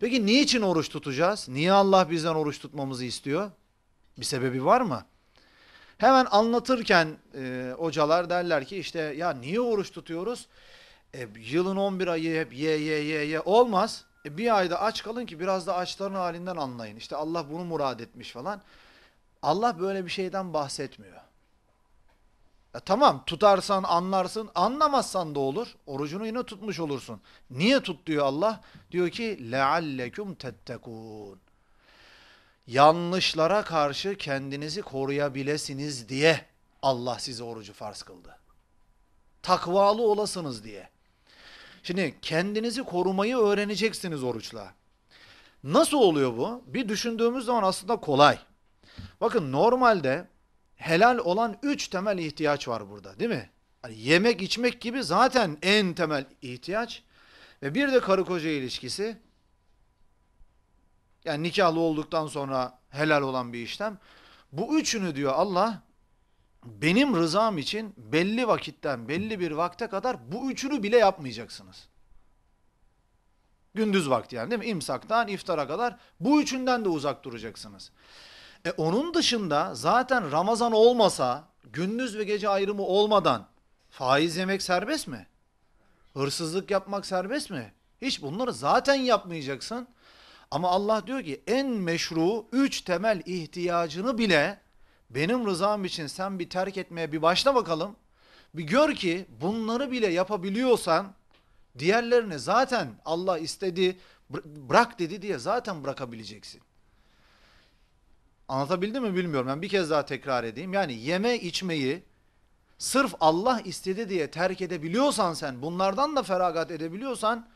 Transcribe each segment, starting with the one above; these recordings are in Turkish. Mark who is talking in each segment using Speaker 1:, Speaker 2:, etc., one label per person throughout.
Speaker 1: Peki niçin oruç tutacağız? Niye Allah bizden oruç tutmamızı istiyor? Bir sebebi var mı? Hemen anlatırken e, hocalar derler ki işte ya niye oruç tutuyoruz? E, yılın 11 ayı hep ye ye ye ye olmaz. E, bir ayda aç kalın ki biraz da açların halinden anlayın. İşte Allah bunu murad etmiş falan. Allah böyle bir şeyden bahsetmiyor. E tamam tutarsan anlarsın anlamazsan da olur. Orucunu yine tutmuş olursun. Niye tut diyor Allah? Diyor ki leallekum tettekun. Yanlışlara karşı kendinizi koruyabilesiniz diye Allah size orucu farz kıldı. Takvalı olasınız diye. Şimdi kendinizi korumayı öğreneceksiniz oruçla. Nasıl oluyor bu? Bir düşündüğümüz zaman aslında kolay. Bakın normalde helal olan üç temel ihtiyaç var burada değil mi? Yani yemek içmek gibi zaten en temel ihtiyaç. Ve bir de karı koca ilişkisi. Yani nikahlı olduktan sonra helal olan bir işlem. Bu üçünü diyor Allah benim rızam için belli vakitten belli bir vakte kadar bu üçünü bile yapmayacaksınız. Gündüz vakti yani değil mi? İmsaktan iftara kadar bu üçünden de uzak duracaksınız. E onun dışında zaten Ramazan olmasa, gündüz ve gece ayrımı olmadan faiz yemek serbest mi? Hırsızlık yapmak serbest mi? Hiç bunları zaten yapmayacaksın. Ama Allah diyor ki en meşru üç temel ihtiyacını bile benim rızam için sen bir terk etmeye bir başla bakalım. Bir gör ki bunları bile yapabiliyorsan diğerlerini zaten Allah istedi bırak dedi diye zaten bırakabileceksin. Anlatabildim mi bilmiyorum. Ben bir kez daha tekrar edeyim. Yani yeme içmeyi sırf Allah istedi diye terk edebiliyorsan sen, bunlardan da feragat edebiliyorsan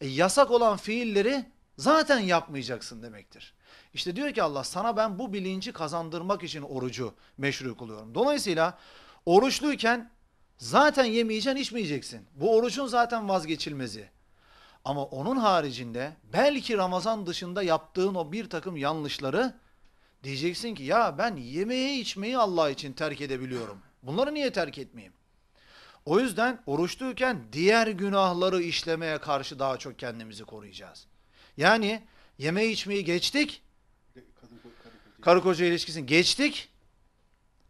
Speaker 1: e, yasak olan fiilleri zaten yapmayacaksın demektir. İşte diyor ki Allah sana ben bu bilinci kazandırmak için orucu meşru kılıyorum. Dolayısıyla oruçluyken zaten yemeyeceksin, içmeyeceksin. Bu orucun zaten vazgeçilmezi. Ama onun haricinde belki Ramazan dışında yaptığın o bir takım yanlışları Diyeceksin ki ya ben yemeği içmeyi Allah için terk edebiliyorum. Bunları niye terk etmeyeyim? O yüzden oruçluyken diğer günahları işlemeye karşı daha çok kendimizi koruyacağız. Yani yeme içmeyi geçtik. Karı koca ilişkisini geçtik.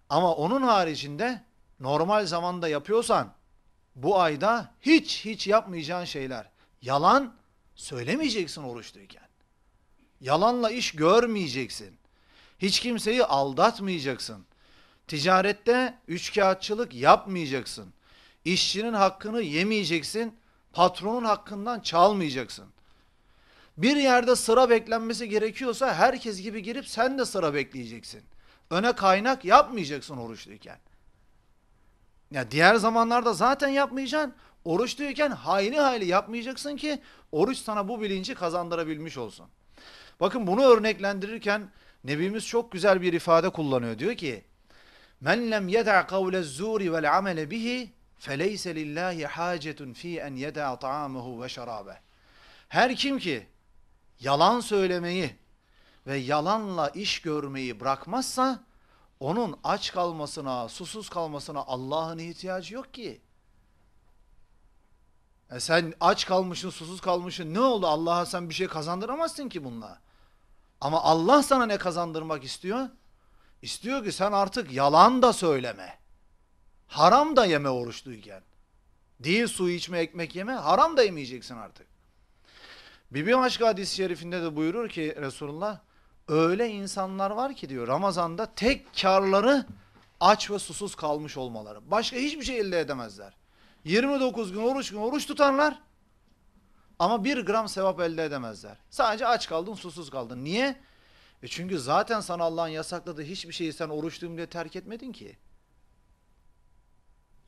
Speaker 1: Ama onun haricinde normal zamanda yapıyorsan bu ayda hiç hiç yapmayacağın şeyler. Yalan söylemeyeceksin oruçluyken. Yalanla iş görmeyeceksin. Hiç kimseyi aldatmayacaksın. Ticarette üçkağıtçılık yapmayacaksın. İşçinin hakkını yemeyeceksin. Patronun hakkından çalmayacaksın. Bir yerde sıra beklenmesi gerekiyorsa herkes gibi girip sen de sıra bekleyeceksin. Öne kaynak yapmayacaksın oruçluyken. Ya diğer zamanlarda zaten yapmayacaksın. Oruçluyken hayli hayli yapmayacaksın ki oruç sana bu bilinci kazandırabilmiş olsun. Bakın bunu örneklendirirken Nebimiz çok güzel bir ifade kullanıyor. Diyor ki Men lem yeda kavle zuri vel amele bihi feleyse lillahi hacetun fi en yeda ta'amuhu ve şarabe. Her kim ki yalan söylemeyi ve yalanla iş görmeyi bırakmazsa onun aç kalmasına, susuz kalmasına Allah'ın ihtiyacı yok ki. E sen aç kalmışsın, susuz kalmışsın. Ne oldu Allah'a sen bir şey kazandıramazsın ki bununla. Ama Allah sana ne kazandırmak istiyor? İstiyor ki sen artık yalan da söyleme. Haram da yeme oruçluyken. Değil su içme, ekmek yeme, haram da yemeyeceksin artık. Bibi Haşka hadis-i şerifinde de buyurur ki Resulullah, öyle insanlar var ki diyor Ramazan'da tek karları aç ve susuz kalmış olmaları. Başka hiçbir şey elde edemezler. 29 gün oruç gün oruç tutanlar ama bir gram sevap elde edemezler. Sadece aç kaldın, susuz kaldın. Niye? E çünkü zaten sana Allah'ın yasakladığı hiçbir şeyi sen oruçluyum diye terk etmedin ki.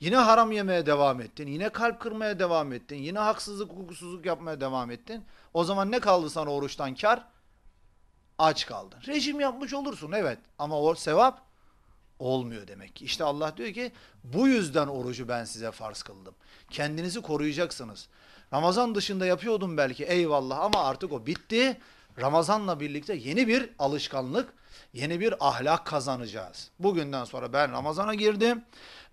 Speaker 1: Yine haram yemeye devam ettin. Yine kalp kırmaya devam ettin. Yine haksızlık, hukuksuzluk yapmaya devam ettin. O zaman ne kaldı sana oruçtan kar? Aç kaldın. Rejim yapmış olursun evet. Ama o sevap Olmuyor demek İşte Allah diyor ki bu yüzden orucu ben size farz kıldım. Kendinizi koruyacaksınız. Ramazan dışında yapıyordum belki eyvallah ama artık o bitti. Ramazanla birlikte yeni bir alışkanlık, yeni bir ahlak kazanacağız. Bugünden sonra ben Ramazan'a girdim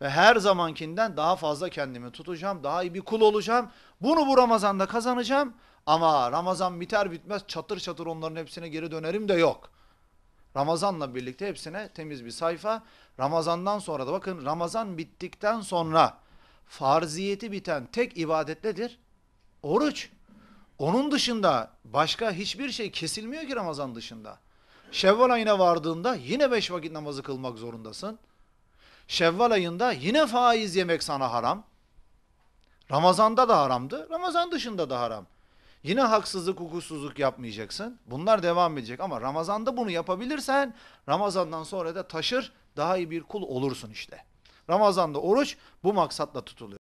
Speaker 1: ve her zamankinden daha fazla kendimi tutacağım, daha iyi bir kul olacağım. Bunu bu Ramazan'da kazanacağım ama Ramazan biter bitmez çatır çatır onların hepsine geri dönerim de yok. Ramazan'la birlikte hepsine temiz bir sayfa. Ramazan'dan sonra da bakın Ramazan bittikten sonra farziyeti biten tek ibadet nedir? Oruç. Onun dışında başka hiçbir şey kesilmiyor ki Ramazan dışında. Şevval ayına vardığında yine beş vakit namazı kılmak zorundasın. Şevval ayında yine faiz yemek sana haram. Ramazanda da haramdı. Ramazan dışında da haram. Yine haksızlık, hukuksuzluk yapmayacaksın. Bunlar devam edecek ama Ramazan'da bunu yapabilirsen Ramazan'dan sonra da taşır daha iyi bir kul olursun işte. Ramazan'da oruç bu maksatla tutuluyor.